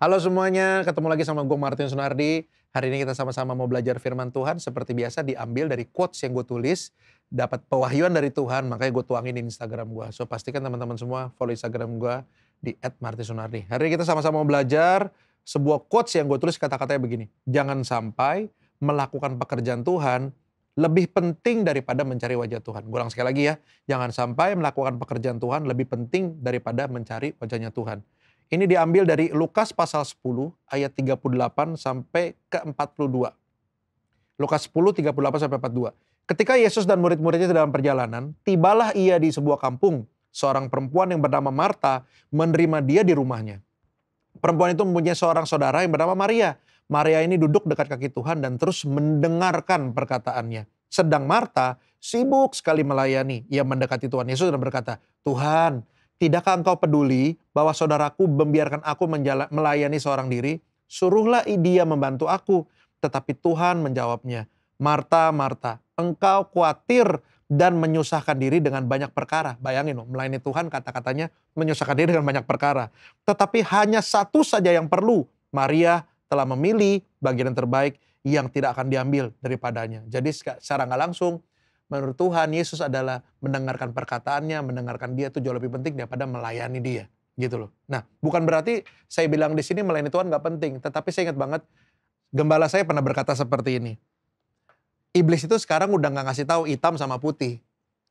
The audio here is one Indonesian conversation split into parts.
Halo semuanya, ketemu lagi sama gue Martin Sunardi. Hari ini kita sama-sama mau belajar firman Tuhan. Seperti biasa diambil dari quotes yang gue tulis. Dapat pewahyuan dari Tuhan, makanya gue tuangin di Instagram gue. So pastikan teman-teman semua follow Instagram gue di @martinsunardi. Hari ini kita sama-sama mau belajar sebuah quotes yang gue tulis kata-katanya begini. Jangan sampai melakukan pekerjaan Tuhan lebih penting daripada mencari wajah Tuhan. Gue sekali lagi ya, jangan sampai melakukan pekerjaan Tuhan lebih penting daripada mencari wajahnya Tuhan. Ini diambil dari Lukas pasal 10 ayat 38 sampai ke 42. Lukas 10 38 sampai 42. Ketika Yesus dan murid-muridnya dalam perjalanan, tibalah ia di sebuah kampung. Seorang perempuan yang bernama Marta menerima dia di rumahnya. Perempuan itu mempunyai seorang saudara yang bernama Maria. Maria ini duduk dekat kaki Tuhan dan terus mendengarkan perkataannya. Sedang Marta sibuk sekali melayani. Ia mendekati Tuhan Yesus dan berkata, Tuhan, Tidakkah engkau peduli bahwa saudaraku membiarkan aku menjala, melayani seorang diri? Suruhlah dia membantu aku. Tetapi Tuhan menjawabnya, Marta, Marta, engkau khawatir dan menyusahkan diri dengan banyak perkara. Bayangin loh, melayani Tuhan kata-katanya menyusahkan diri dengan banyak perkara. Tetapi hanya satu saja yang perlu. Maria telah memilih bagian yang terbaik yang tidak akan diambil daripadanya. Jadi secara nggak langsung menurut Tuhan Yesus adalah mendengarkan perkataannya, mendengarkan dia itu jauh lebih penting daripada melayani dia, gitu loh. Nah, bukan berarti saya bilang di sini melayani Tuhan nggak penting, tetapi saya ingat banget gembala saya pernah berkata seperti ini. Iblis itu sekarang udah nggak ngasih tahu hitam sama putih.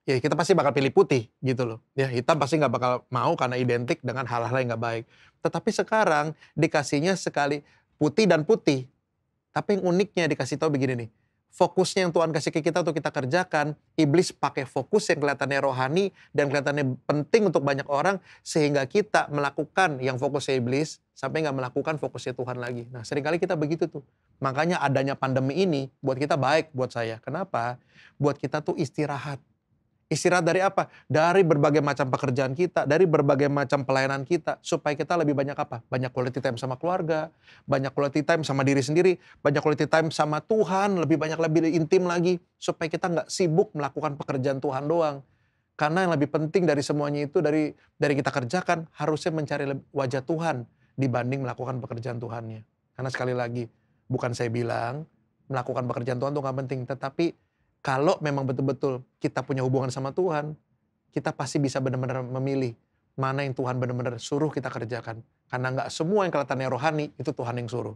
Ya kita pasti bakal pilih putih gitu loh. Ya hitam pasti nggak bakal mau karena identik dengan hal-hal yang nggak baik. Tetapi sekarang dikasihnya sekali putih dan putih. Tapi yang uniknya dikasih tahu begini nih fokusnya yang Tuhan kasih ke kita untuk kita kerjakan, iblis pakai fokus yang kelihatannya rohani dan kelihatannya penting untuk banyak orang sehingga kita melakukan yang fokusnya iblis sampai nggak melakukan fokusnya Tuhan lagi. Nah seringkali kita begitu tuh. Makanya adanya pandemi ini buat kita baik buat saya. Kenapa? Buat kita tuh istirahat. Istirahat dari apa? Dari berbagai macam pekerjaan kita, dari berbagai macam pelayanan kita, supaya kita lebih banyak apa? Banyak quality time sama keluarga, banyak quality time sama diri sendiri, banyak quality time sama Tuhan, lebih banyak lebih intim lagi, supaya kita nggak sibuk melakukan pekerjaan Tuhan doang. Karena yang lebih penting dari semuanya itu dari dari kita kerjakan harusnya mencari wajah Tuhan dibanding melakukan pekerjaan Tuhannya. Karena sekali lagi bukan saya bilang melakukan pekerjaan Tuhan itu nggak penting, tetapi kalau memang betul-betul kita punya hubungan sama Tuhan, kita pasti bisa benar-benar memilih mana yang Tuhan benar-benar suruh kita kerjakan. Karena nggak semua yang kelihatannya rohani itu Tuhan yang suruh.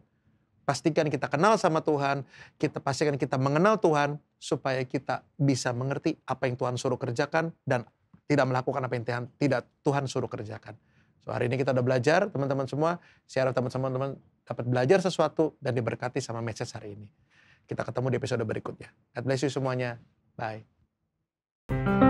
Pastikan kita kenal sama Tuhan, kita pastikan kita mengenal Tuhan supaya kita bisa mengerti apa yang Tuhan suruh kerjakan dan tidak melakukan apa yang Tuhan, tidak Tuhan suruh kerjakan. So, hari ini kita udah belajar, teman-teman semua. Saya harap teman-teman dapat belajar sesuatu dan diberkati sama message hari ini. Kita ketemu di episode berikutnya. God bless you semuanya. Bye.